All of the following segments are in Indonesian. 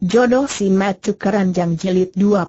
Jodoh si Matu Keranjang Jilid 20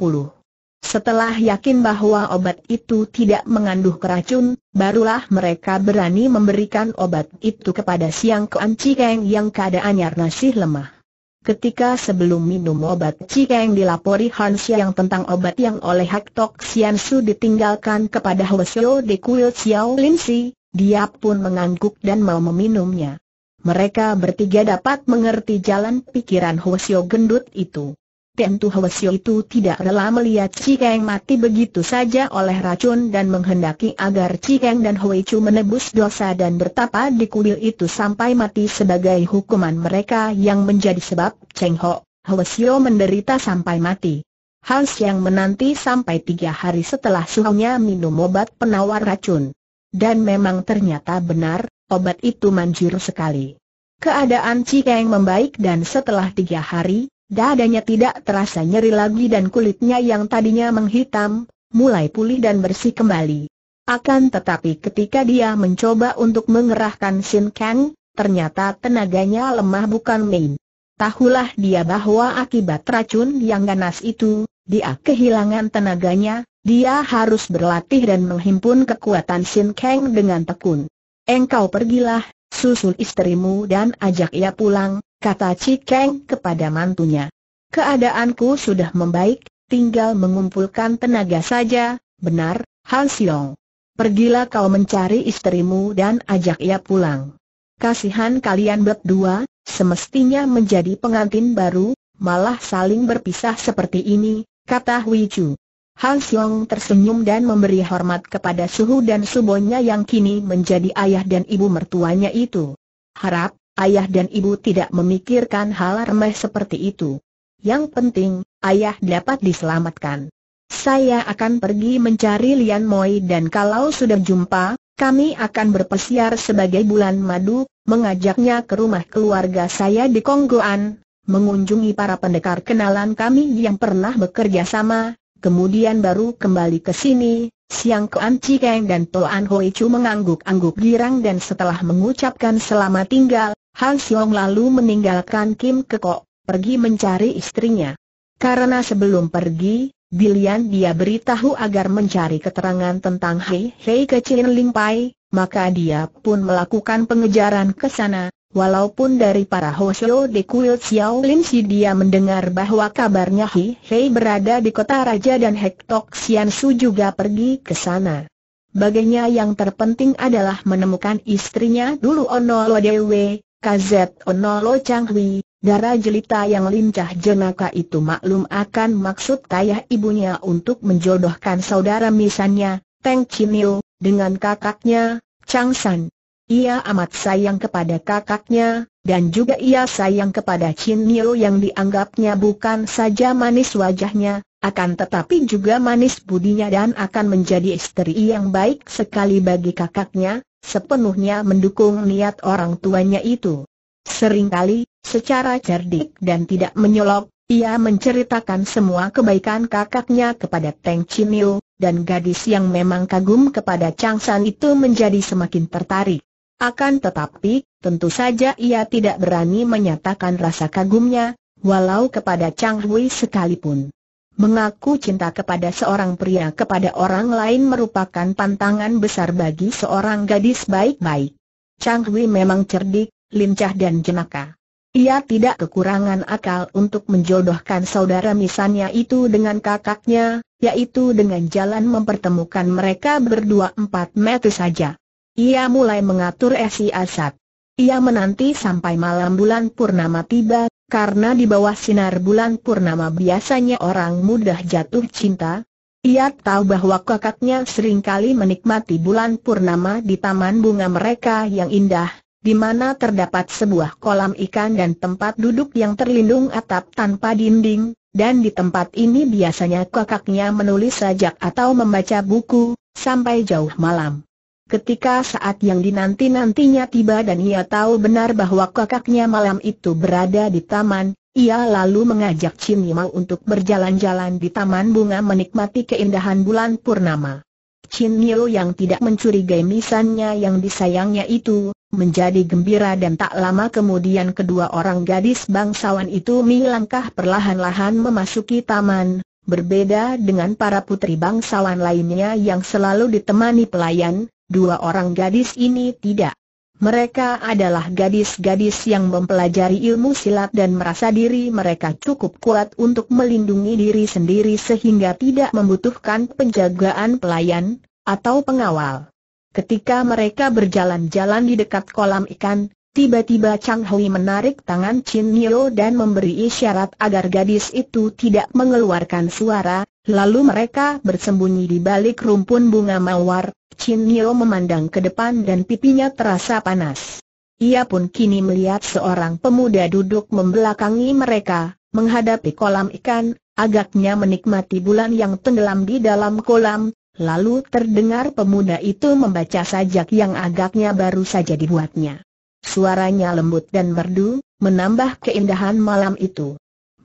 Setelah yakin bahwa obat itu tidak mengandung keracun, barulah mereka berani memberikan obat itu kepada Siang keanci Cikeng yang keadaannya masih lemah. Ketika sebelum minum obat Cikeng dilapori Han Xiang tentang obat yang oleh Hak Tok Sian Su ditinggalkan kepada Hwasyo di kuil Xiao Lin Si, dia pun mengangguk dan mau meminumnya. Mereka bertiga dapat mengerti jalan pikiran Hwasyo gendut itu. Tentu Hwasyo itu tidak rela melihat Cikeng mati begitu saja oleh racun dan menghendaki agar Cikeng dan Hwechu menebus dosa dan bertapa di kuil itu sampai mati sebagai hukuman mereka yang menjadi sebab Cheng Ho, Hwasyo menderita sampai mati. Hal yang menanti sampai tiga hari setelah suhunya minum obat penawar racun. Dan memang ternyata benar, obat itu manjur sekali. Keadaan Cikeng membaik dan setelah tiga hari, dadanya tidak terasa nyeri lagi dan kulitnya yang tadinya menghitam, mulai pulih dan bersih kembali. Akan tetapi ketika dia mencoba untuk mengerahkan Sin Kang, ternyata tenaganya lemah bukan main. Tahulah dia bahwa akibat racun yang ganas itu, dia kehilangan tenaganya, dia harus berlatih dan menghimpun kekuatan Sin Kang dengan tekun. Engkau pergilah, susul istrimu dan ajak ia pulang, kata Cikeng kepada mantunya. Keadaanku sudah membaik, tinggal mengumpulkan tenaga saja, benar, Han Xiong. Pergilah kau mencari istrimu dan ajak ia pulang. Kasihan kalian berdua, semestinya menjadi pengantin baru, malah saling berpisah seperti ini, kata Hui Chu. Han Siong tersenyum dan memberi hormat kepada suhu dan subonya yang kini menjadi ayah dan ibu mertuanya itu. Harap, ayah dan ibu tidak memikirkan hal remeh seperti itu. Yang penting, ayah dapat diselamatkan. Saya akan pergi mencari Lian Moi dan kalau sudah jumpa, kami akan berpesiar sebagai bulan madu, mengajaknya ke rumah keluarga saya di Kongguan, mengunjungi para pendekar kenalan kami yang pernah bekerja sama, kemudian baru kembali ke sini, Siang Koan Cikeng dan Toan Hoi Chu mengangguk-angguk girang dan setelah mengucapkan selamat tinggal, Han Xiong lalu meninggalkan Kim Kekok, pergi mencari istrinya. Karena sebelum pergi, Bilian dia beritahu agar mencari keterangan tentang Hei Hei kecilin Lingpai, Pai, maka dia pun melakukan pengejaran ke sana, Walaupun dari para Hoshio di kuil Xiao Lin Si dia mendengar bahwa kabarnya Hi Hei berada di kota Raja dan Hektok Xian Su juga pergi ke sana. Baginya yang terpenting adalah menemukan istrinya dulu Onolo Dewe, KZ Onolo Changhui, darah jelita yang lincah jenaka itu maklum akan maksud kayah ibunya untuk menjodohkan saudara misannya, Teng Chinil, dengan kakaknya, Chang San. Ia amat sayang kepada kakaknya, dan juga ia sayang kepada Chin Nio yang dianggapnya bukan saja manis wajahnya, akan tetapi juga manis budinya dan akan menjadi istri yang baik sekali bagi kakaknya, sepenuhnya mendukung niat orang tuanya itu. Seringkali, secara cerdik dan tidak menyolok, ia menceritakan semua kebaikan kakaknya kepada Teng Chin Yu, dan gadis yang memang kagum kepada Chang San itu menjadi semakin tertarik. Akan tetapi, tentu saja ia tidak berani menyatakan rasa kagumnya, walau kepada Chang Hui sekalipun. Mengaku cinta kepada seorang pria kepada orang lain merupakan pantangan besar bagi seorang gadis baik-baik. Chang Hui memang cerdik, lincah dan jenaka. Ia tidak kekurangan akal untuk menjodohkan saudara misalnya itu dengan kakaknya, yaitu dengan jalan mempertemukan mereka berdua empat meter saja. Ia mulai mengatur esi asap. Ia menanti sampai malam bulan purnama tiba, karena di bawah sinar bulan purnama biasanya orang mudah jatuh cinta. Ia tahu bahwa kakaknya seringkali menikmati bulan purnama di taman bunga mereka yang indah, di mana terdapat sebuah kolam ikan dan tempat duduk yang terlindung atap tanpa dinding, dan di tempat ini biasanya kakaknya menulis sajak atau membaca buku, sampai jauh malam. Ketika saat yang dinanti-nantinya tiba dan ia tahu benar bahwa kakaknya malam itu berada di taman, ia lalu mengajak Chin Yimau untuk berjalan-jalan di taman bunga menikmati keindahan bulan purnama. Chin Yimau yang tidak mencurigai misannya yang disayangnya itu, menjadi gembira dan tak lama kemudian kedua orang gadis bangsawan itu melangkah perlahan-lahan memasuki taman, berbeda dengan para putri bangsawan lainnya yang selalu ditemani pelayan, dua orang gadis ini tidak. Mereka adalah gadis-gadis yang mempelajari ilmu silat dan merasa diri mereka cukup kuat untuk melindungi diri sendiri sehingga tidak membutuhkan penjagaan pelayan atau pengawal. Ketika mereka berjalan-jalan di dekat kolam ikan, tiba-tiba Chang Hui menarik tangan Chin Nio dan memberi isyarat agar gadis itu tidak mengeluarkan suara, lalu mereka bersembunyi di balik rumpun bunga mawar, Chin Nio memandang ke depan dan pipinya terasa panas. Ia pun kini melihat seorang pemuda duduk membelakangi mereka, menghadapi kolam ikan, agaknya menikmati bulan yang tenggelam di dalam kolam, lalu terdengar pemuda itu membaca sajak yang agaknya baru saja dibuatnya. Suaranya lembut dan merdu, menambah keindahan malam itu.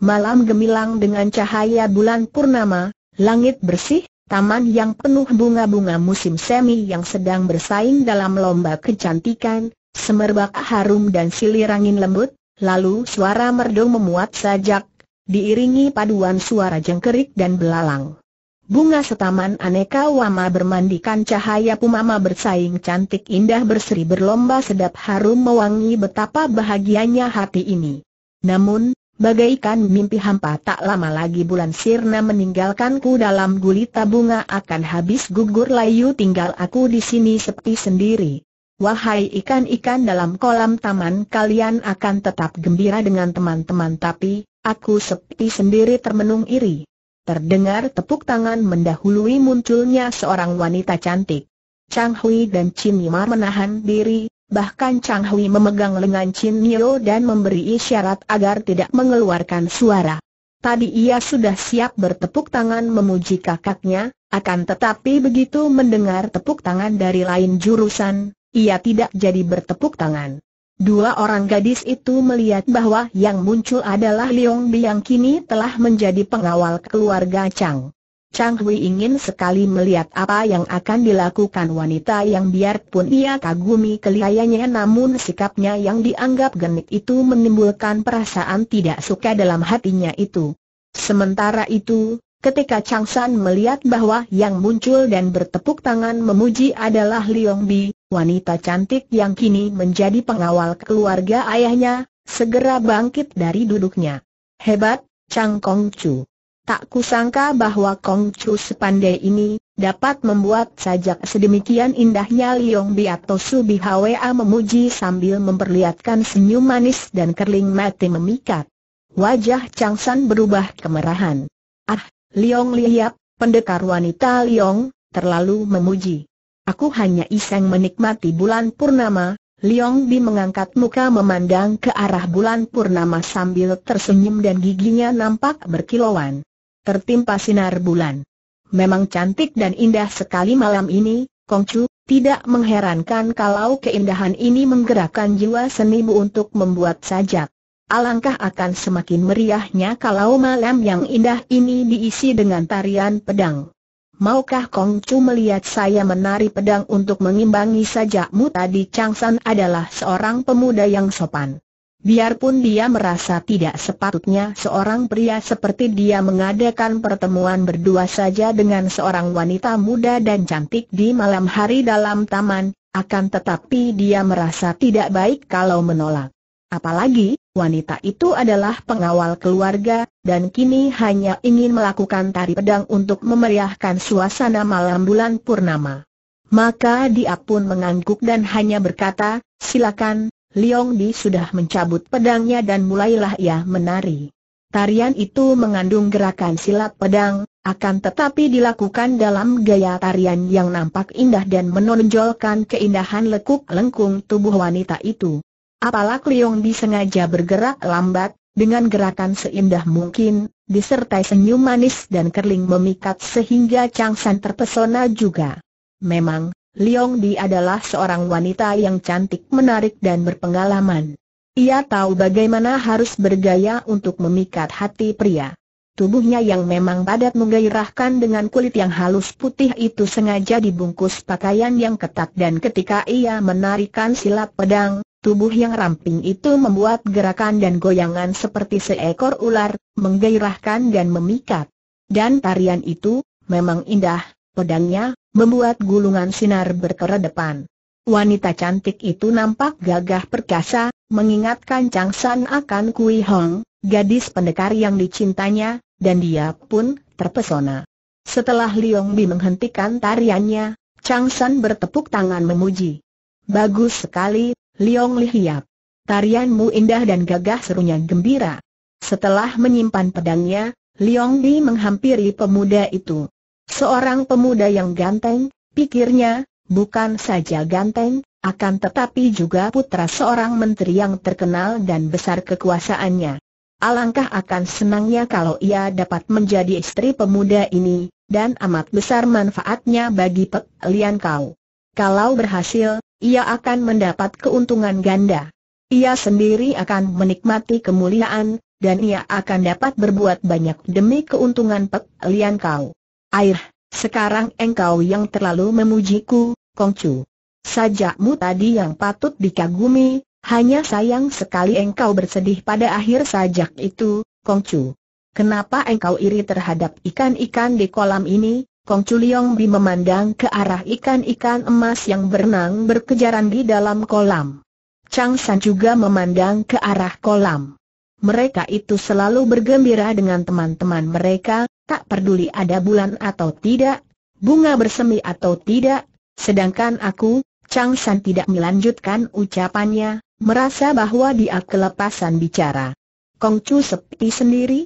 Malam gemilang dengan cahaya bulan purnama, langit bersih, Taman yang penuh bunga-bunga musim semi yang sedang bersaing dalam lomba kecantikan, semerbak harum dan silir angin lembut, lalu suara merdu memuat sajak, diiringi paduan suara jengkerik dan belalang. Bunga setaman aneka wama bermandikan cahaya pumama bersaing cantik indah berseri berlomba sedap harum mewangi betapa bahagianya hati ini. Namun, Bagaikan mimpi hampa tak lama lagi bulan sirna meninggalkanku dalam gulita bunga akan habis gugur layu tinggal aku di sini sepi sendiri. Wahai ikan-ikan dalam kolam taman kalian akan tetap gembira dengan teman-teman tapi, aku sepi sendiri termenung iri. Terdengar tepuk tangan mendahului munculnya seorang wanita cantik. Chang Hui dan Chin menahan diri, Bahkan Chang Hui memegang lengan Chin Nio dan memberi isyarat agar tidak mengeluarkan suara. Tadi ia sudah siap bertepuk tangan memuji kakaknya, akan tetapi begitu mendengar tepuk tangan dari lain jurusan, ia tidak jadi bertepuk tangan. Dua orang gadis itu melihat bahwa yang muncul adalah Liong yang kini telah menjadi pengawal keluarga Chang. Chang Hui ingin sekali melihat apa yang akan dilakukan wanita yang biarpun ia kagumi kelihayanya namun sikapnya yang dianggap genit itu menimbulkan perasaan tidak suka dalam hatinya itu. Sementara itu, ketika Chang San melihat bahwa yang muncul dan bertepuk tangan memuji adalah Liong Bi, wanita cantik yang kini menjadi pengawal keluarga ayahnya, segera bangkit dari duduknya. Hebat, Chang Kong Chu. Tak kusangka bahwa Kong Chu sepandai ini, dapat membuat sajak sedemikian indahnya Liong Su Subi Hwa memuji sambil memperlihatkan senyum manis dan kerling mati memikat. Wajah Chang San berubah kemerahan. Ah, Liong Liap, pendekar wanita Liong, terlalu memuji. Aku hanya iseng menikmati bulan purnama, Liong Bi mengangkat muka memandang ke arah bulan purnama sambil tersenyum dan giginya nampak berkilauan tertimpa sinar bulan. Memang cantik dan indah sekali malam ini, Kongcu, tidak mengherankan kalau keindahan ini menggerakkan jiwa senimu untuk membuat sajak. Alangkah akan semakin meriahnya kalau malam yang indah ini diisi dengan tarian pedang. Maukah Kongcu melihat saya menari pedang untuk mengimbangi sajakmu tadi Changsan adalah seorang pemuda yang sopan. Biarpun dia merasa tidak sepatutnya seorang pria seperti dia mengadakan pertemuan berdua saja dengan seorang wanita muda dan cantik di malam hari dalam taman, akan tetapi dia merasa tidak baik kalau menolak. Apalagi, wanita itu adalah pengawal keluarga, dan kini hanya ingin melakukan tari pedang untuk memeriahkan suasana malam bulan purnama. Maka dia pun mengangguk dan hanya berkata, silakan, Liong Di sudah mencabut pedangnya dan mulailah ia menari. Tarian itu mengandung gerakan silat pedang, akan tetapi dilakukan dalam gaya tarian yang nampak indah dan menonjolkan keindahan lekuk lengkung tubuh wanita itu. Apalak Liong Di sengaja bergerak lambat, dengan gerakan seindah mungkin, disertai senyum manis dan kerling memikat sehingga Chang San terpesona juga. Memang, Liong Di adalah seorang wanita yang cantik menarik dan berpengalaman. Ia tahu bagaimana harus bergaya untuk memikat hati pria. Tubuhnya yang memang padat menggairahkan dengan kulit yang halus putih itu sengaja dibungkus pakaian yang ketat dan ketika ia menarikan silat pedang, tubuh yang ramping itu membuat gerakan dan goyangan seperti seekor ular, menggairahkan dan memikat. Dan tarian itu, memang indah, pedangnya, membuat gulungan sinar berkerah depan. Wanita cantik itu nampak gagah perkasa, mengingatkan Chang San akan Kui Hong, gadis pendekar yang dicintanya, dan dia pun terpesona. Setelah Liong Bi menghentikan tariannya, Chang San bertepuk tangan memuji. Bagus sekali, Liong Li Hiap. Tarianmu indah dan gagah serunya gembira. Setelah menyimpan pedangnya, Liong Bi menghampiri pemuda itu. Seorang pemuda yang ganteng, pikirnya, bukan saja ganteng, akan tetapi juga putra seorang menteri yang terkenal dan besar kekuasaannya. Alangkah akan senangnya kalau ia dapat menjadi istri pemuda ini, dan amat besar manfaatnya bagi Pek Kau. Kalau berhasil, ia akan mendapat keuntungan ganda. Ia sendiri akan menikmati kemuliaan, dan ia akan dapat berbuat banyak demi keuntungan Pek Kau. Air, sekarang engkau yang terlalu memujiku, Kongcu. Sajakmu tadi yang patut dikagumi, hanya sayang sekali engkau bersedih pada akhir sajak itu, Kongcu. Kenapa engkau iri terhadap ikan-ikan di kolam ini? Kongcu Liong Bi memandang ke arah ikan-ikan emas yang berenang berkejaran di dalam kolam. Chang San juga memandang ke arah kolam. Mereka itu selalu bergembira dengan teman-teman mereka, tak peduli ada bulan atau tidak, bunga bersemi atau tidak, sedangkan aku, Chang San tidak melanjutkan ucapannya, merasa bahwa dia kelepasan bicara. Kong Chu sepi sendiri?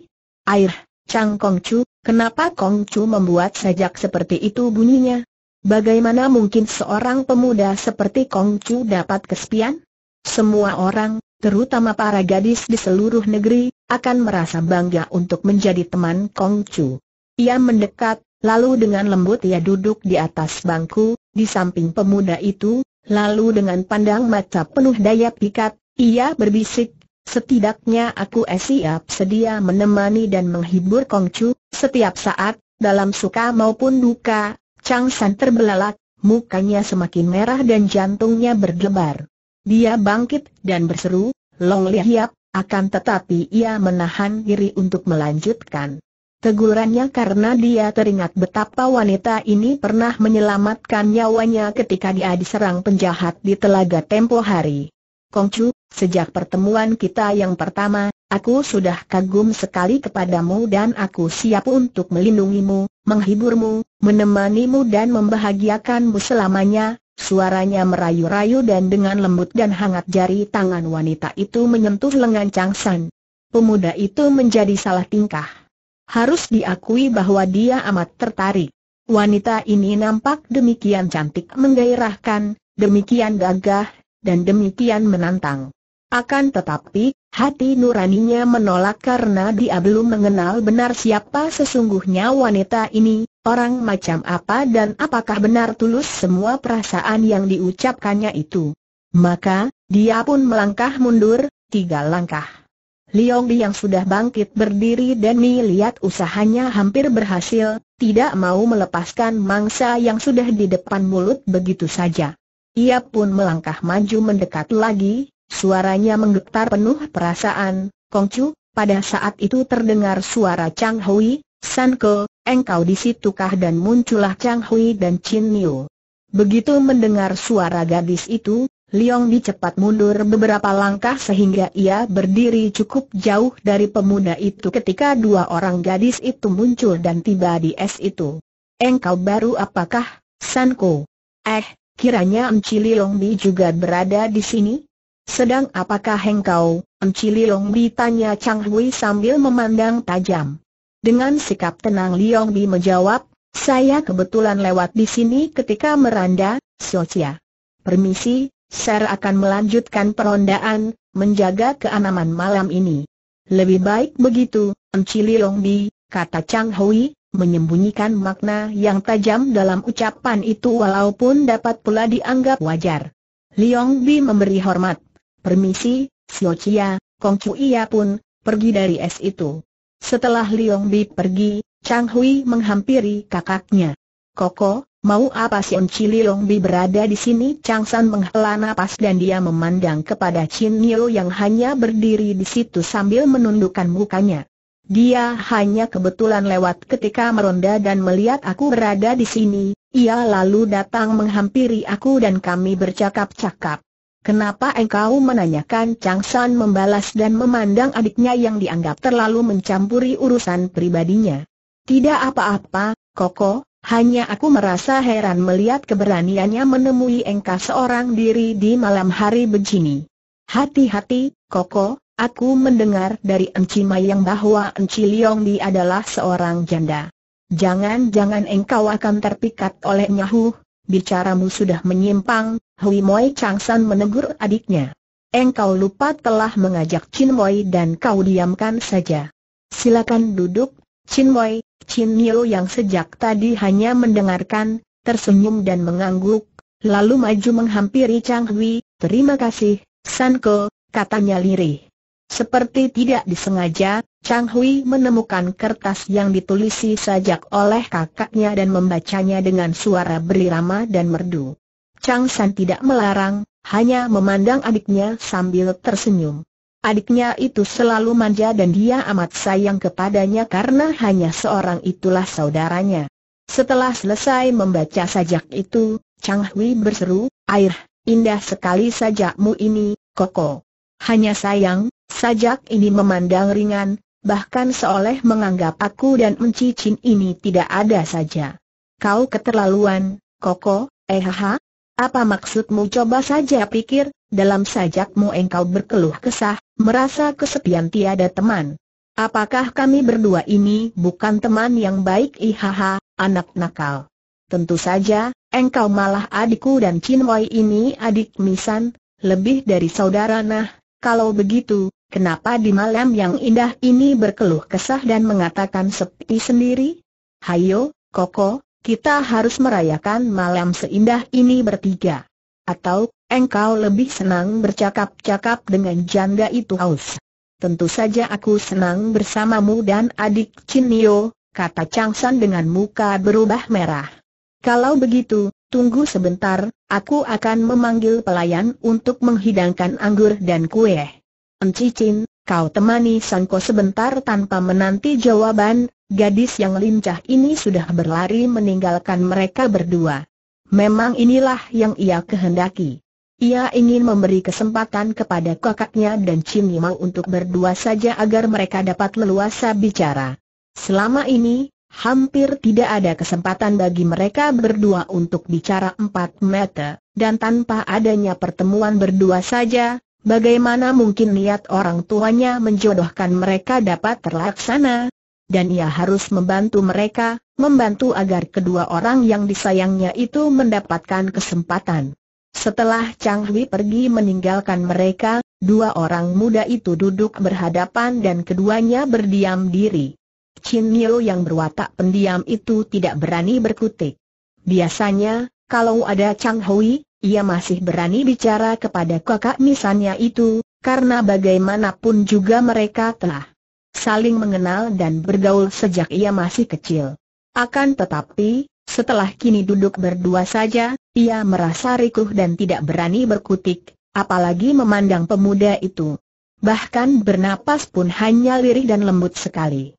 Air, Chang Kong Chu, kenapa Kong Chu membuat sajak seperti itu bunyinya? Bagaimana mungkin seorang pemuda seperti Kong Chu dapat kesepian? Semua orang, terutama para gadis di seluruh negeri, akan merasa bangga untuk menjadi teman Kong Chu. Ia mendekat, lalu dengan lembut ia duduk di atas bangku, di samping pemuda itu, lalu dengan pandang mata penuh daya pikat, ia berbisik, setidaknya aku siap sedia menemani dan menghibur Kong Chu, setiap saat, dalam suka maupun duka, Chang San terbelalak, mukanya semakin merah dan jantungnya berdebar. Dia bangkit dan berseru, Long Lihiap, akan tetapi ia menahan diri untuk melanjutkan. Tegurannya karena dia teringat betapa wanita ini pernah menyelamatkan nyawanya ketika dia diserang penjahat di telaga tempo hari. Kongcu, sejak pertemuan kita yang pertama, aku sudah kagum sekali kepadamu dan aku siap untuk melindungimu, menghiburmu, menemanimu dan membahagiakanmu selamanya, Suaranya merayu-rayu dan dengan lembut dan hangat jari tangan wanita itu menyentuh lengan Chang San. Pemuda itu menjadi salah tingkah. Harus diakui bahwa dia amat tertarik. Wanita ini nampak demikian cantik menggairahkan, demikian gagah, dan demikian menantang. Akan tetapi, hati nuraninya menolak karena dia belum mengenal benar siapa sesungguhnya wanita ini, orang macam apa dan apakah benar tulus semua perasaan yang diucapkannya itu. Maka, dia pun melangkah mundur, tiga langkah. Liong Li yang sudah bangkit berdiri dan melihat usahanya hampir berhasil, tidak mau melepaskan mangsa yang sudah di depan mulut begitu saja. Ia pun melangkah maju mendekat lagi, Suaranya menggetar penuh perasaan, Kongcu, pada saat itu terdengar suara Chang Hui, San Ke, engkau di situkah dan muncullah Chang Hui dan Chin Niu. Begitu mendengar suara gadis itu, Liong Di cepat mundur beberapa langkah sehingga ia berdiri cukup jauh dari pemuda itu ketika dua orang gadis itu muncul dan tiba di es itu. Engkau baru apakah, Sanko? Eh, kiranya Mci Liong Di juga berada di sini? Sedang apakah engkau, Emci Liong Bi tanya Chang Hui sambil memandang tajam. Dengan sikap tenang Liong Bi menjawab, saya kebetulan lewat di sini ketika meranda, Socia. Permisi, saya akan melanjutkan perondaan, menjaga keamanan malam ini. Lebih baik begitu, Emci Liong Bi, kata Chang Hui, menyembunyikan makna yang tajam dalam ucapan itu walaupun dapat pula dianggap wajar. Liong Bi memberi hormat. Permisi, Sio Chia, Kong Chu ia pun, pergi dari es itu. Setelah Liong Bi pergi, Chang Hui menghampiri kakaknya. Koko, mau apa Sion Chi Liong Bi berada di sini? Chang San menghela napas dan dia memandang kepada Chin Niu yang hanya berdiri di situ sambil menundukkan mukanya. Dia hanya kebetulan lewat ketika meronda dan melihat aku berada di sini, ia lalu datang menghampiri aku dan kami bercakap-cakap. Kenapa engkau menanyakan Chang San membalas dan memandang adiknya yang dianggap terlalu mencampuri urusan pribadinya? Tidak apa-apa, Koko, hanya aku merasa heran melihat keberaniannya menemui engkau seorang diri di malam hari begini. Hati-hati, Koko, aku mendengar dari Enci yang bahwa Enci Liong Di adalah seorang janda. Jangan-jangan engkau akan terpikat oleh Nyahu, bicaramu sudah menyimpang, Hui Moi Changsan menegur adiknya. Engkau lupa telah mengajak Chin Moi dan kau diamkan saja. Silakan duduk, Chin Moi, Chin Nio yang sejak tadi hanya mendengarkan, tersenyum dan mengangguk, lalu maju menghampiri Chang Hui, terima kasih, Ke, katanya lirih. Seperti tidak disengaja, Chang Hui menemukan kertas yang ditulisi sajak oleh kakaknya dan membacanya dengan suara berirama dan merdu. Chang San tidak melarang, hanya memandang adiknya sambil tersenyum. Adiknya itu selalu manja dan dia amat sayang kepadanya karena hanya seorang itulah saudaranya. Setelah selesai membaca sajak itu, Chang Hui berseru, Air, indah sekali sajakmu ini, Koko. Hanya sayang, sajak ini memandang ringan, bahkan seolah menganggap aku dan mencicin ini tidak ada saja. Kau keterlaluan, Koko, eh ha, apa maksudmu coba saja pikir, dalam sajakmu engkau berkeluh kesah, merasa kesepian tiada teman. Apakah kami berdua ini bukan teman yang baik ihaha, anak nakal? Tentu saja, engkau malah adikku dan Cinwai ini adik misan, lebih dari saudara nah, kalau begitu, kenapa di malam yang indah ini berkeluh kesah dan mengatakan sepi sendiri? Hayo, Koko, kita harus merayakan malam seindah ini bertiga. Atau, engkau lebih senang bercakap-cakap dengan janda itu haus. Tentu saja aku senang bersamamu dan adik Cinio, kata Changsan dengan muka berubah merah. Kalau begitu, tunggu sebentar, aku akan memanggil pelayan untuk menghidangkan anggur dan kue. Encicin, kau temani Sanko sebentar tanpa menanti jawaban, Gadis yang lincah ini sudah berlari meninggalkan mereka berdua. Memang inilah yang ia kehendaki. Ia ingin memberi kesempatan kepada kakaknya dan Chin Yimau untuk berdua saja agar mereka dapat leluasa bicara. Selama ini, hampir tidak ada kesempatan bagi mereka berdua untuk bicara empat mata, dan tanpa adanya pertemuan berdua saja, Bagaimana mungkin niat orang tuanya menjodohkan mereka dapat terlaksana? dan ia harus membantu mereka, membantu agar kedua orang yang disayangnya itu mendapatkan kesempatan. Setelah Chang Hui pergi meninggalkan mereka, dua orang muda itu duduk berhadapan dan keduanya berdiam diri. Chin Yeo yang berwatak pendiam itu tidak berani berkutik. Biasanya, kalau ada Chang Hui, ia masih berani bicara kepada kakak misalnya itu, karena bagaimanapun juga mereka telah saling mengenal dan bergaul sejak ia masih kecil. Akan tetapi, setelah kini duduk berdua saja, ia merasa rikuh dan tidak berani berkutik, apalagi memandang pemuda itu. Bahkan bernapas pun hanya lirih dan lembut sekali.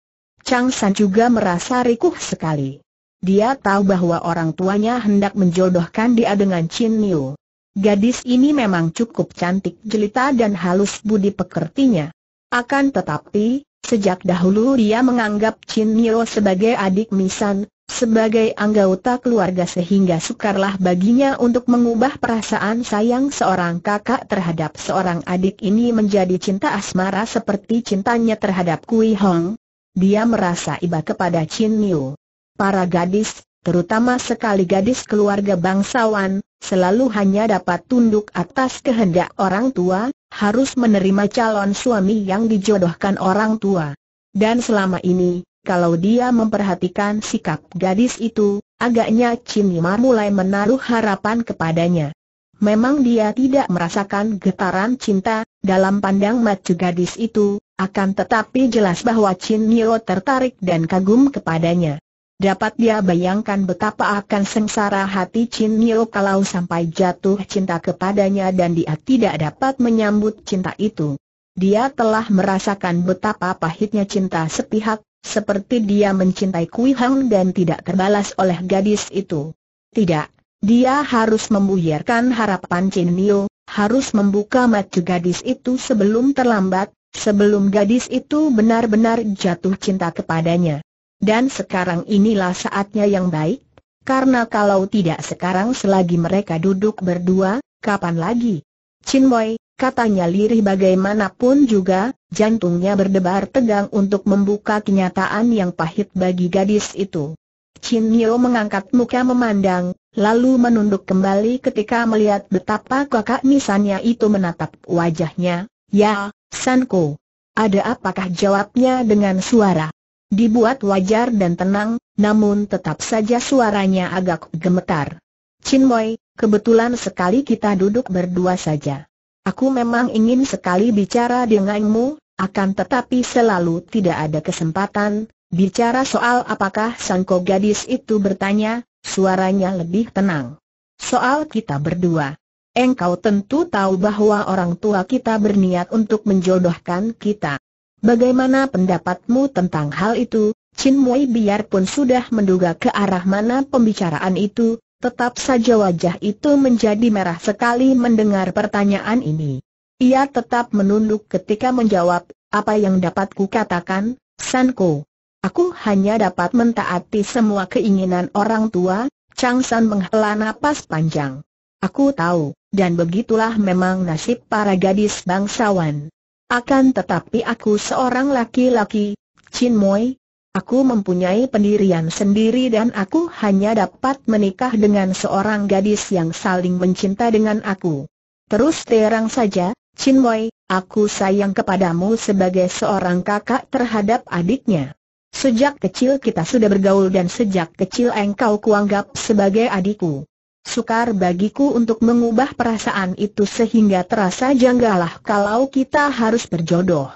Chang San juga merasa rikuh sekali. Dia tahu bahwa orang tuanya hendak menjodohkan dia dengan Chin Liu. Gadis ini memang cukup cantik jelita dan halus budi pekertinya. Akan tetapi, Sejak dahulu dia menganggap Chin Nio sebagai adik Misan, sebagai anggota keluarga sehingga sukarlah baginya untuk mengubah perasaan sayang seorang kakak terhadap seorang adik ini menjadi cinta asmara seperti cintanya terhadap Kui Hong. Dia merasa iba kepada Chin Niu. Para gadis, terutama sekali gadis keluarga bangsawan, selalu hanya dapat tunduk atas kehendak orang tua, harus menerima calon suami yang dijodohkan orang tua. Dan selama ini, kalau dia memperhatikan sikap gadis itu, agaknya Cimimar mulai menaruh harapan kepadanya. Memang dia tidak merasakan getaran cinta, dalam pandang mata gadis itu, akan tetapi jelas bahwa Chin tertarik dan kagum kepadanya. Dapat dia bayangkan betapa akan sengsara hati Chin Nyo kalau sampai jatuh cinta kepadanya dan dia tidak dapat menyambut cinta itu. Dia telah merasakan betapa pahitnya cinta sepihak, seperti dia mencintai Kui Hang dan tidak terbalas oleh gadis itu. Tidak, dia harus membuyarkan harapan Chin Nyo, harus membuka mata gadis itu sebelum terlambat, sebelum gadis itu benar-benar jatuh cinta kepadanya. Dan sekarang inilah saatnya yang baik, karena kalau tidak sekarang selagi mereka duduk berdua, kapan lagi? Chin Boy, katanya lirih bagaimanapun juga, jantungnya berdebar tegang untuk membuka kenyataan yang pahit bagi gadis itu. Chin Nio mengangkat muka memandang, lalu menunduk kembali ketika melihat betapa kakak misannya itu menatap wajahnya, ya, Sanko. Ada apakah jawabnya dengan suara? dibuat wajar dan tenang, namun tetap saja suaranya agak gemetar. Chin Boy, kebetulan sekali kita duduk berdua saja. Aku memang ingin sekali bicara denganmu, akan tetapi selalu tidak ada kesempatan, bicara soal apakah sangko gadis itu bertanya, suaranya lebih tenang. Soal kita berdua. Engkau tentu tahu bahwa orang tua kita berniat untuk menjodohkan kita. Bagaimana pendapatmu tentang hal itu? Chin Mui? biarpun sudah menduga ke arah mana pembicaraan itu, tetap saja wajah itu menjadi merah sekali mendengar pertanyaan ini. Ia tetap menunduk ketika menjawab, apa yang dapat kukatakan, Sanko? Aku hanya dapat mentaati semua keinginan orang tua, Chang San menghela napas panjang. Aku tahu, dan begitulah memang nasib para gadis bangsawan. Akan tetapi aku seorang laki-laki, Chin Moi. Aku mempunyai pendirian sendiri dan aku hanya dapat menikah dengan seorang gadis yang saling mencinta dengan aku. Terus terang saja, Chin Moi, aku sayang kepadamu sebagai seorang kakak terhadap adiknya. Sejak kecil kita sudah bergaul dan sejak kecil engkau kuanggap sebagai adikku. Sukar bagiku untuk mengubah perasaan itu sehingga terasa janggalah kalau kita harus berjodoh.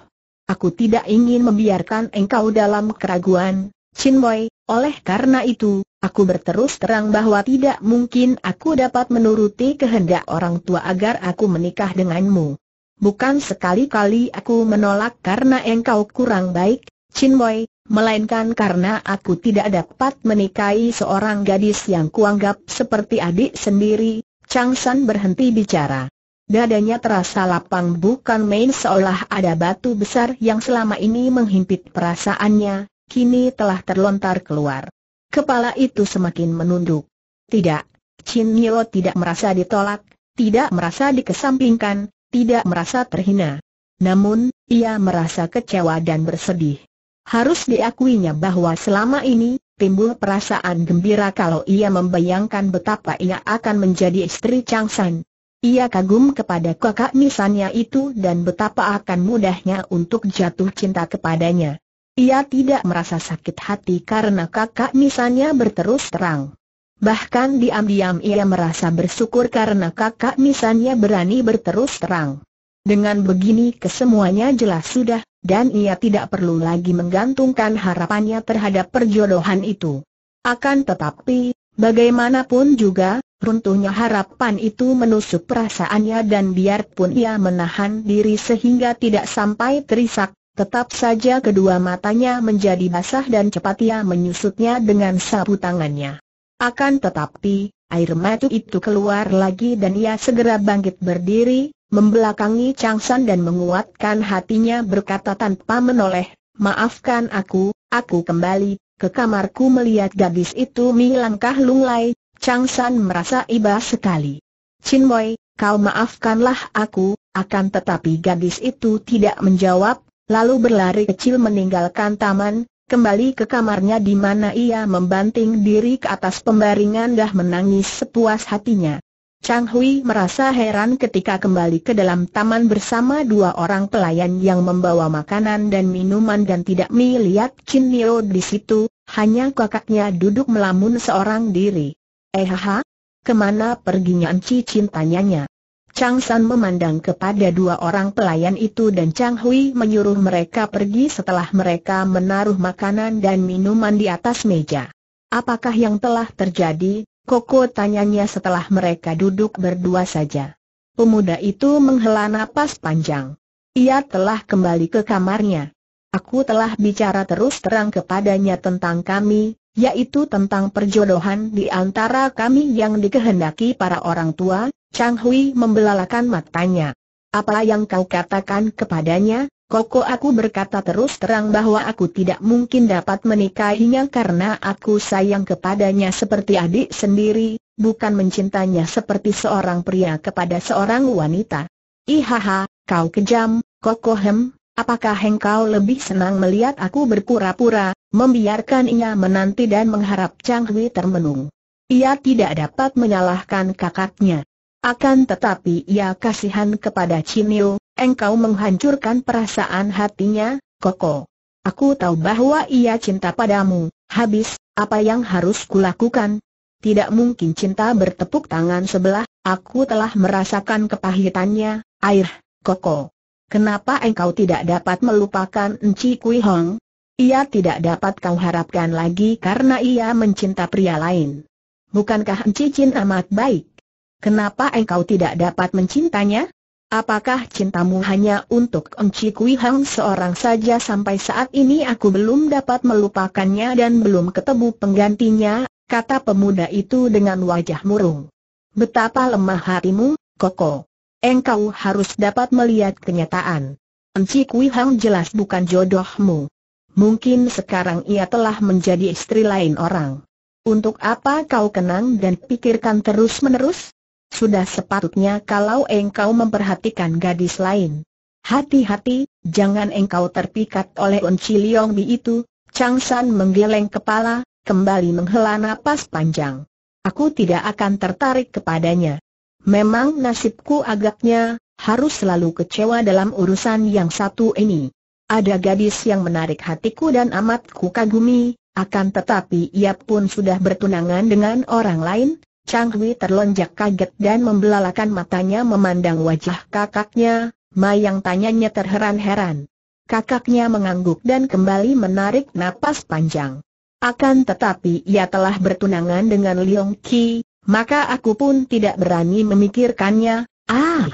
Aku tidak ingin membiarkan engkau dalam keraguan, Chin Moy. oleh karena itu, aku berterus terang bahwa tidak mungkin aku dapat menuruti kehendak orang tua agar aku menikah denganmu. Bukan sekali-kali aku menolak karena engkau kurang baik, Chin Moy melainkan karena aku tidak dapat menikahi seorang gadis yang kuanggap seperti adik sendiri, Chang San berhenti bicara. Dadanya terasa lapang bukan main seolah ada batu besar yang selama ini menghimpit perasaannya, kini telah terlontar keluar. Kepala itu semakin menunduk. Tidak, Chin Nio tidak merasa ditolak, tidak merasa dikesampingkan, tidak merasa terhina. Namun, ia merasa kecewa dan bersedih. Harus diakuinya bahwa selama ini, timbul perasaan gembira kalau ia membayangkan betapa ia akan menjadi istri Chang San. Ia kagum kepada kakak misannya itu dan betapa akan mudahnya untuk jatuh cinta kepadanya. Ia tidak merasa sakit hati karena kakak misannya berterus terang. Bahkan diam-diam ia merasa bersyukur karena kakak misannya berani berterus terang. Dengan begini kesemuanya jelas sudah, dan ia tidak perlu lagi menggantungkan harapannya terhadap perjodohan itu. Akan tetapi, bagaimanapun juga, runtuhnya harapan itu menusuk perasaannya dan biarpun ia menahan diri sehingga tidak sampai terisak, tetap saja kedua matanya menjadi basah dan cepat ia menyusutnya dengan sapu tangannya. Akan tetapi, air mata itu keluar lagi dan ia segera bangkit berdiri, membelakangi Changsan dan menguatkan hatinya berkata tanpa menoleh, maafkan aku, aku kembali ke kamarku melihat gadis itu melangkah lunglai, Changsan merasa iba sekali. Chin Boy, kau maafkanlah aku, akan tetapi gadis itu tidak menjawab, lalu berlari kecil meninggalkan taman, kembali ke kamarnya di mana ia membanting diri ke atas pembaringan dah menangis sepuas hatinya. Chang Hui merasa heran ketika kembali ke dalam taman bersama dua orang pelayan yang membawa makanan dan minuman dan tidak melihat Chin Nio di situ, hanya kakaknya duduk melamun seorang diri. Eh ha, kemana perginya Anci Chin tanyanya. Chang San memandang kepada dua orang pelayan itu dan Chang Hui menyuruh mereka pergi setelah mereka menaruh makanan dan minuman di atas meja. Apakah yang telah terjadi, Koko tanyanya setelah mereka duduk berdua saja. Pemuda itu menghela napas panjang. Ia telah kembali ke kamarnya. Aku telah bicara terus terang kepadanya tentang kami, yaitu tentang perjodohan di antara kami yang dikehendaki para orang tua, Chang Hui membelalakan matanya. Apa yang kau katakan kepadanya? Koko aku berkata terus terang bahwa aku tidak mungkin dapat menikahinya karena aku sayang kepadanya seperti adik sendiri, bukan mencintanya seperti seorang pria kepada seorang wanita. Ihaha, kau kejam, Koko Hem, apakah engkau lebih senang melihat aku berpura-pura, membiarkan ia menanti dan mengharap Chang Hui termenung? Ia tidak dapat menyalahkan kakaknya. Akan tetapi ia kasihan kepada Cimio, engkau menghancurkan perasaan hatinya, Koko. Aku tahu bahwa ia cinta padamu, habis, apa yang harus kulakukan? Tidak mungkin cinta bertepuk tangan sebelah, aku telah merasakan kepahitannya, air, Koko. Kenapa engkau tidak dapat melupakan Enci Kui Hong? Ia tidak dapat kau harapkan lagi karena ia mencinta pria lain. Bukankah Enci Chin amat baik? Kenapa engkau tidak dapat mencintanya? Apakah cintamu hanya untuk Chi Kui Hang seorang saja sampai saat ini aku belum dapat melupakannya dan belum ketemu penggantinya, kata pemuda itu dengan wajah murung. Betapa lemah hatimu, Koko. Engkau harus dapat melihat kenyataan. Chi Kui Hang jelas bukan jodohmu. Mungkin sekarang ia telah menjadi istri lain orang. Untuk apa kau kenang dan pikirkan terus-menerus? Sudah sepatutnya kalau engkau memperhatikan gadis lain. Hati-hati, jangan engkau terpikat oleh Onci Liong Bi itu. Chang San menggeleng kepala, kembali menghela napas panjang. Aku tidak akan tertarik kepadanya. Memang nasibku agaknya, harus selalu kecewa dalam urusan yang satu ini. Ada gadis yang menarik hatiku dan amat ku kagumi, akan tetapi ia pun sudah bertunangan dengan orang lain, Chang Hui terlonjak kaget dan membelalakan matanya memandang wajah kakaknya, Mayang tanyanya terheran-heran. Kakaknya mengangguk dan kembali menarik napas panjang. Akan tetapi ia telah bertunangan dengan Liong Qi, maka aku pun tidak berani memikirkannya, ah!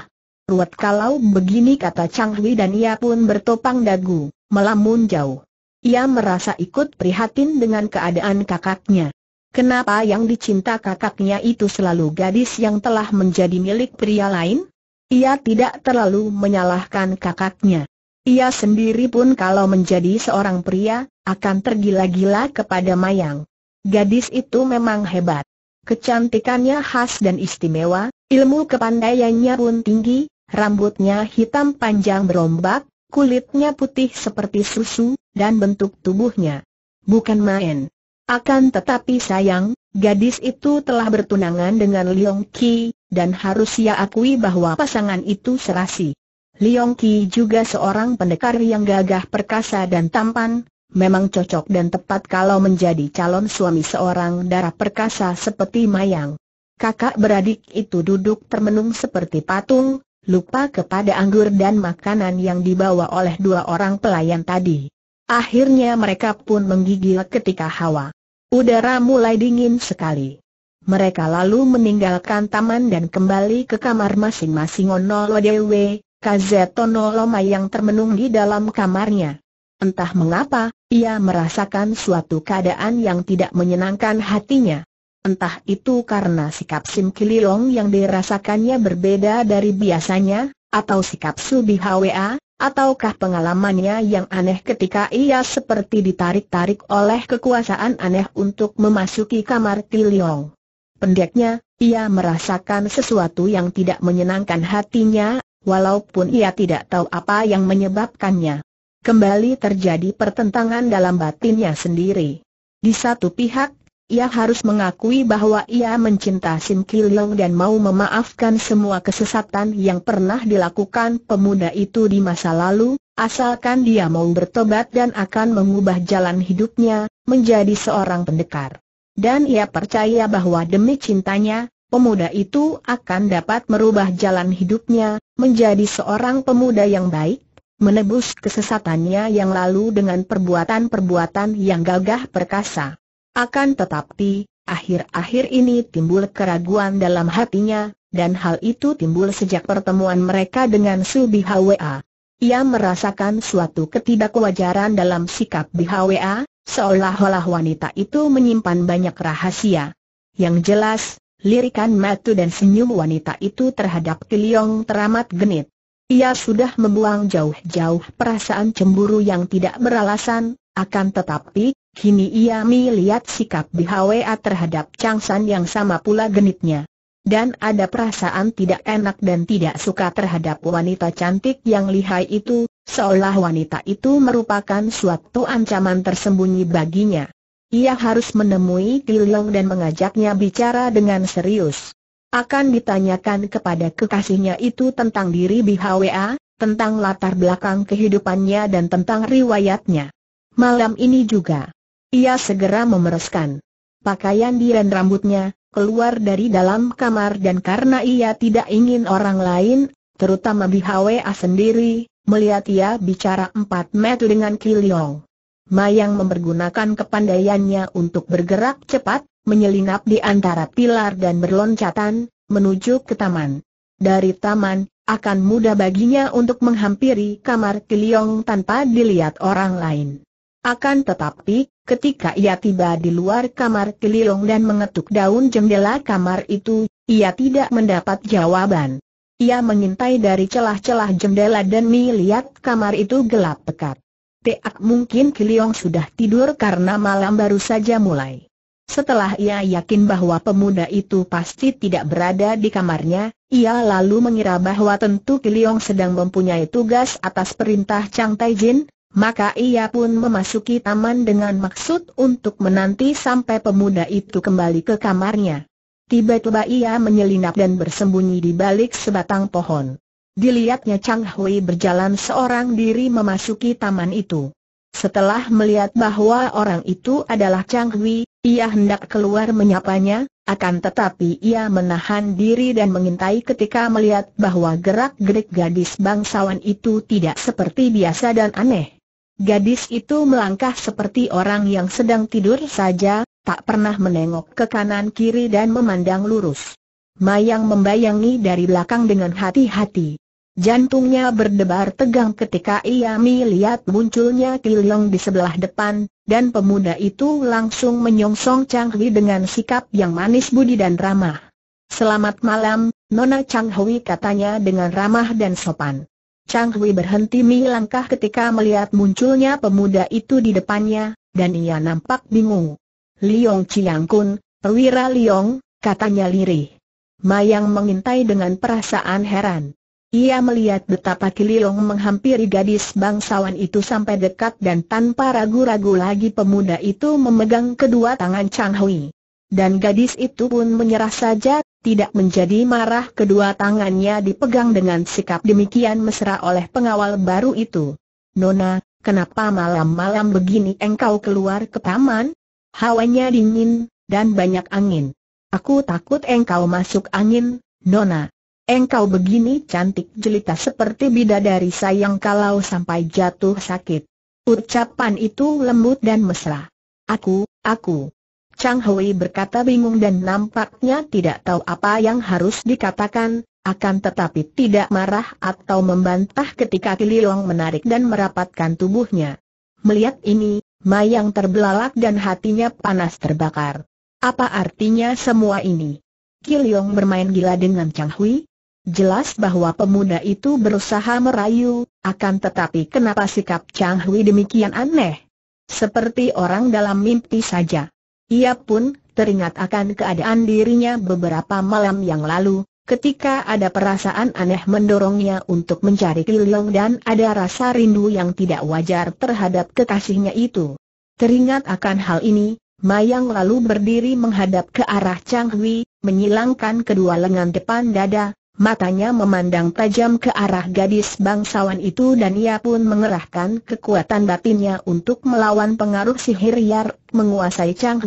Ruat kalau begini kata Chang Hui dan ia pun bertopang dagu, melamun jauh. Ia merasa ikut prihatin dengan keadaan kakaknya. Kenapa yang dicinta kakaknya itu selalu gadis yang telah menjadi milik pria lain? Ia tidak terlalu menyalahkan kakaknya. Ia sendiri pun kalau menjadi seorang pria, akan tergila-gila kepada Mayang. Gadis itu memang hebat. Kecantikannya khas dan istimewa, ilmu kepandaiannya pun tinggi, rambutnya hitam panjang berombak, kulitnya putih seperti susu, dan bentuk tubuhnya. Bukan main. Akan tetapi sayang, gadis itu telah bertunangan dengan Liong Ki, dan harus ia akui bahwa pasangan itu serasi. Liong Ki juga seorang pendekar yang gagah perkasa dan tampan, memang cocok dan tepat kalau menjadi calon suami seorang darah perkasa seperti Mayang. Kakak beradik itu duduk termenung seperti patung, lupa kepada anggur dan makanan yang dibawa oleh dua orang pelayan tadi. Akhirnya mereka pun menggigil ketika hawa. Udara mulai dingin sekali. Mereka lalu meninggalkan taman dan kembali ke kamar masing-masing Onolo Dewe, Kazetono Loma yang termenung di dalam kamarnya. Entah mengapa, ia merasakan suatu keadaan yang tidak menyenangkan hatinya. Entah itu karena sikap Sim Kililong yang dirasakannya berbeda dari biasanya, atau sikap Subi Hwa, ataukah pengalamannya yang aneh ketika ia seperti ditarik-tarik oleh kekuasaan aneh untuk memasuki kamar Tiliong. Pendeknya, ia merasakan sesuatu yang tidak menyenangkan hatinya, walaupun ia tidak tahu apa yang menyebabkannya. Kembali terjadi pertentangan dalam batinnya sendiri. Di satu pihak, ia harus mengakui bahwa ia mencinta Sim Kilong dan mau memaafkan semua kesesatan yang pernah dilakukan pemuda itu di masa lalu, asalkan dia mau bertobat dan akan mengubah jalan hidupnya, menjadi seorang pendekar. Dan ia percaya bahwa demi cintanya, pemuda itu akan dapat merubah jalan hidupnya, menjadi seorang pemuda yang baik, menebus kesesatannya yang lalu dengan perbuatan-perbuatan yang gagah perkasa. Akan tetapi, akhir-akhir ini timbul keraguan dalam hatinya, dan hal itu timbul sejak pertemuan mereka dengan Su Bihwa. Ia merasakan suatu ketidakwajaran dalam sikap Bihwa, seolah-olah wanita itu menyimpan banyak rahasia. Yang jelas, lirikan matu dan senyum wanita itu terhadap Kiliong teramat genit. Ia sudah membuang jauh-jauh perasaan cemburu yang tidak beralasan, akan tetapi, Kini ia melihat sikap di HWA terhadap Chang San yang sama pula genitnya. Dan ada perasaan tidak enak dan tidak suka terhadap wanita cantik yang lihai itu, seolah wanita itu merupakan suatu ancaman tersembunyi baginya. Ia harus menemui Kilong dan mengajaknya bicara dengan serius. Akan ditanyakan kepada kekasihnya itu tentang diri BHWA, tentang latar belakang kehidupannya dan tentang riwayatnya. Malam ini juga, ia segera memereskan pakaian dan rambutnya, keluar dari dalam kamar dan karena ia tidak ingin orang lain, terutama BHWA sendiri, melihat ia bicara empat meter dengan Kiliong. Mayang mempergunakan kepandaiannya untuk bergerak cepat, menyelinap di antara pilar dan berloncatan, menuju ke taman. Dari taman, akan mudah baginya untuk menghampiri kamar Kiliong tanpa dilihat orang lain. Akan tetapi, ketika ia tiba di luar kamar Kililong dan mengetuk daun jendela kamar itu, ia tidak mendapat jawaban. Ia mengintai dari celah-celah jendela dan melihat kamar itu gelap pekat. Teak mungkin Kiliong sudah tidur karena malam baru saja mulai. Setelah ia yakin bahwa pemuda itu pasti tidak berada di kamarnya, ia lalu mengira bahwa tentu Kiliong sedang mempunyai tugas atas perintah Chang Taijin, maka ia pun memasuki taman dengan maksud untuk menanti sampai pemuda itu kembali ke kamarnya. Tiba-tiba ia menyelinap dan bersembunyi di balik sebatang pohon. Dilihatnya Chang Hui berjalan seorang diri memasuki taman itu. Setelah melihat bahwa orang itu adalah Chang Hui, ia hendak keluar menyapanya, akan tetapi ia menahan diri dan mengintai ketika melihat bahwa gerak-gerik gadis bangsawan itu tidak seperti biasa dan aneh. Gadis itu melangkah seperti orang yang sedang tidur saja, tak pernah menengok ke kanan kiri dan memandang lurus. Mayang membayangi dari belakang dengan hati-hati. Jantungnya berdebar tegang ketika ia melihat munculnya Kilong di sebelah depan, dan pemuda itu langsung menyongsong Chang Hui dengan sikap yang manis budi dan ramah. Selamat malam, Nona Chang Hui katanya dengan ramah dan sopan. Chang Hui berhenti melangkah ketika melihat munculnya pemuda itu di depannya, dan ia nampak bingung. Liong Chiang Kun, perwira Liong, katanya lirih. Mayang mengintai dengan perasaan heran. Ia melihat betapa Kiliong menghampiri gadis bangsawan itu sampai dekat dan tanpa ragu-ragu lagi pemuda itu memegang kedua tangan Chang Hui. Dan gadis itu pun menyerah saja tidak menjadi marah kedua tangannya dipegang dengan sikap demikian mesra oleh pengawal baru itu. Nona, kenapa malam-malam begini engkau keluar ke taman? Hawanya dingin, dan banyak angin. Aku takut engkau masuk angin, Nona. Engkau begini cantik jelita seperti bidadari sayang kalau sampai jatuh sakit. Ucapan itu lembut dan mesra. Aku, aku, Chang Hui berkata bingung dan nampaknya tidak tahu apa yang harus dikatakan, akan tetapi tidak marah atau membantah ketika Kiliong menarik dan merapatkan tubuhnya. Melihat ini, Mayang terbelalak dan hatinya panas terbakar. Apa artinya semua ini? Kiliong bermain gila dengan Chang Hui? Jelas bahwa pemuda itu berusaha merayu, akan tetapi kenapa sikap Chang Hui demikian aneh? Seperti orang dalam mimpi saja. Ia pun teringat akan keadaan dirinya beberapa malam yang lalu, ketika ada perasaan aneh mendorongnya untuk mencari Kiliong dan ada rasa rindu yang tidak wajar terhadap kekasihnya itu. Teringat akan hal ini, Mayang lalu berdiri menghadap ke arah Chang Hui, menyilangkan kedua lengan depan dada, Matanya memandang tajam ke arah gadis bangsawan itu dan ia pun mengerahkan kekuatan batinnya untuk melawan pengaruh sihir Yar menguasai Chang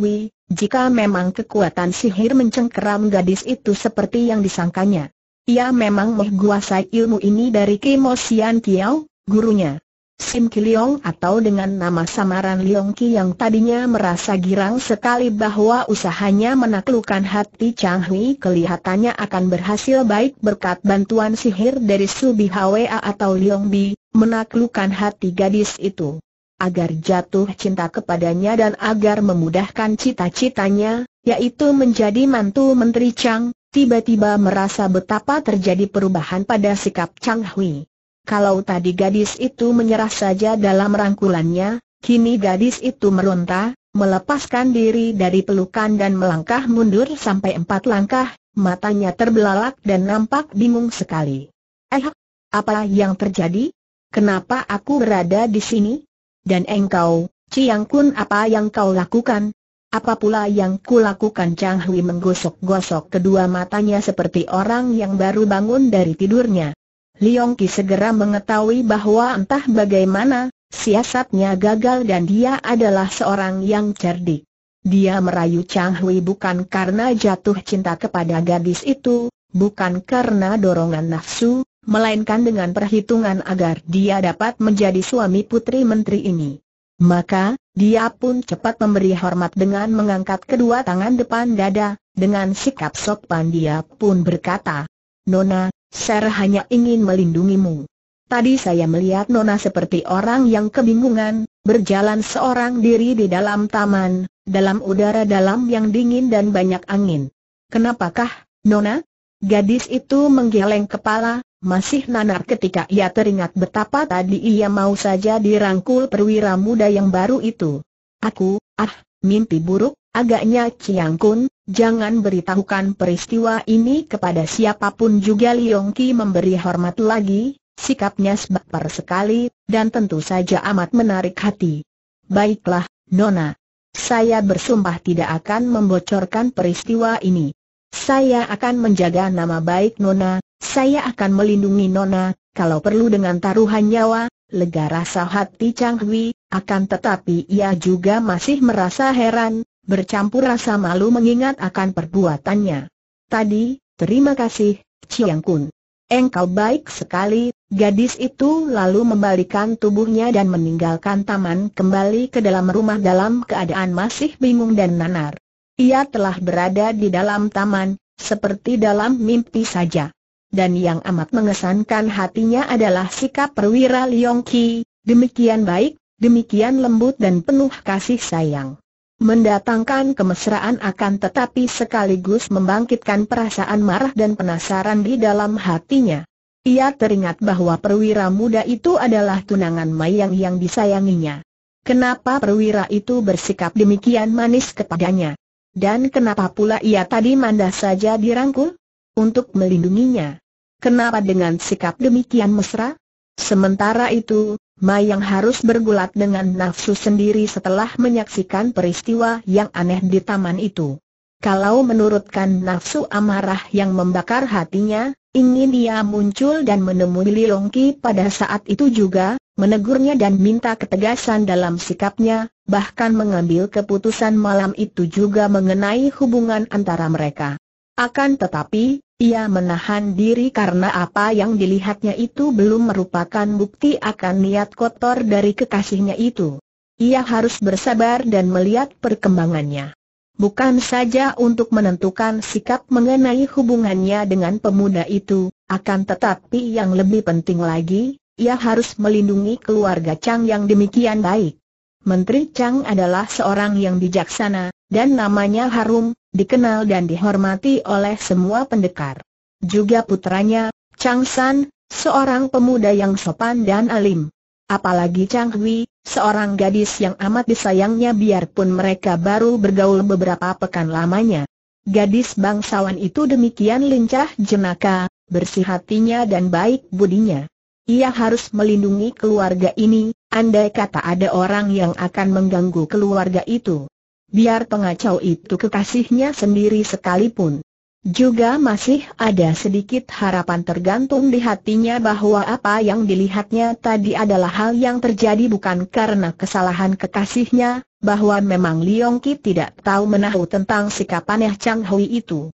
jika memang kekuatan sihir mencengkeram gadis itu seperti yang disangkanya. Ia memang menguasai ilmu ini dari Kemo Kiao, gurunya. Sim Kiliong atau dengan nama samaran Leong Ki yang tadinya merasa girang sekali bahwa usahanya menaklukkan hati Chang Hui kelihatannya akan berhasil baik berkat bantuan sihir dari Subi Hwa atau Leong Bi, menaklukkan hati gadis itu. Agar jatuh cinta kepadanya dan agar memudahkan cita-citanya, yaitu menjadi mantu Menteri Chang, tiba-tiba merasa betapa terjadi perubahan pada sikap Chang Hui. Kalau tadi gadis itu menyerah saja dalam rangkulannya, kini gadis itu meronta, melepaskan diri dari pelukan dan melangkah mundur sampai empat langkah, matanya terbelalak dan nampak bingung sekali. Eh, apa yang terjadi? Kenapa aku berada di sini? Dan engkau, Ciang Kun apa yang kau lakukan? Apa pula yang kulakukan Chang Hui menggosok-gosok kedua matanya seperti orang yang baru bangun dari tidurnya. Liong Ki segera mengetahui bahwa entah bagaimana, siasatnya gagal dan dia adalah seorang yang cerdik. Dia merayu Chang Hui bukan karena jatuh cinta kepada gadis itu, bukan karena dorongan nafsu, melainkan dengan perhitungan agar dia dapat menjadi suami putri menteri ini. Maka, dia pun cepat memberi hormat dengan mengangkat kedua tangan depan dada, dengan sikap sopan dia pun berkata, Nona, Ser hanya ingin melindungimu. Tadi saya melihat Nona seperti orang yang kebingungan, berjalan seorang diri di dalam taman, dalam udara dalam yang dingin dan banyak angin. Kenapakah, Nona? Gadis itu menggeleng kepala, masih nanar ketika ia teringat betapa tadi ia mau saja dirangkul perwira muda yang baru itu. Aku, ah, mimpi buruk, agaknya Ciang Kun, Jangan beritahukan peristiwa ini kepada siapapun juga Liong Ki memberi hormat lagi, sikapnya sebapar sekali, dan tentu saja amat menarik hati. Baiklah, Nona. Saya bersumpah tidak akan membocorkan peristiwa ini. Saya akan menjaga nama baik Nona, saya akan melindungi Nona, kalau perlu dengan taruhan nyawa, lega rasa hati Chang Hui, akan tetapi ia juga masih merasa heran, bercampur rasa malu mengingat akan perbuatannya. Tadi, terima kasih, Chiang Kun. Engkau baik sekali, gadis itu lalu membalikan tubuhnya dan meninggalkan taman kembali ke dalam rumah dalam keadaan masih bingung dan nanar. Ia telah berada di dalam taman, seperti dalam mimpi saja. Dan yang amat mengesankan hatinya adalah sikap perwira Liong Ki, demikian baik, demikian lembut dan penuh kasih sayang mendatangkan kemesraan akan tetapi sekaligus membangkitkan perasaan marah dan penasaran di dalam hatinya. Ia teringat bahwa perwira muda itu adalah tunangan Mayang yang disayanginya. Kenapa perwira itu bersikap demikian manis kepadanya? Dan kenapa pula ia tadi mandah saja dirangkul? Untuk melindunginya. Kenapa dengan sikap demikian mesra? Sementara itu, Mayang harus bergulat dengan nafsu sendiri setelah menyaksikan peristiwa yang aneh di taman itu. Kalau menurutkan nafsu amarah yang membakar hatinya, ingin dia muncul dan menemui Lilongki pada saat itu juga, menegurnya dan minta ketegasan dalam sikapnya, bahkan mengambil keputusan malam itu juga mengenai hubungan antara mereka. Akan tetapi, ia menahan diri karena apa yang dilihatnya itu belum merupakan bukti akan niat kotor dari kekasihnya itu. Ia harus bersabar dan melihat perkembangannya. Bukan saja untuk menentukan sikap mengenai hubungannya dengan pemuda itu, akan tetapi yang lebih penting lagi, ia harus melindungi keluarga Chang yang demikian baik. Menteri Chang adalah seorang yang bijaksana, dan namanya harum, dikenal dan dihormati oleh semua pendekar. Juga putranya, Chang San, seorang pemuda yang sopan dan alim. Apalagi Chang Hui, seorang gadis yang amat disayangnya biarpun mereka baru bergaul beberapa pekan lamanya. Gadis bangsawan itu demikian lincah jenaka, bersih hatinya dan baik budinya. Ia harus melindungi keluarga ini, andai kata ada orang yang akan mengganggu keluarga itu biar pengacau itu kekasihnya sendiri sekalipun. Juga masih ada sedikit harapan tergantung di hatinya bahwa apa yang dilihatnya tadi adalah hal yang terjadi bukan karena kesalahan kekasihnya, bahwa memang Leong Ki tidak tahu menahu tentang sikap aneh Chang Hui itu.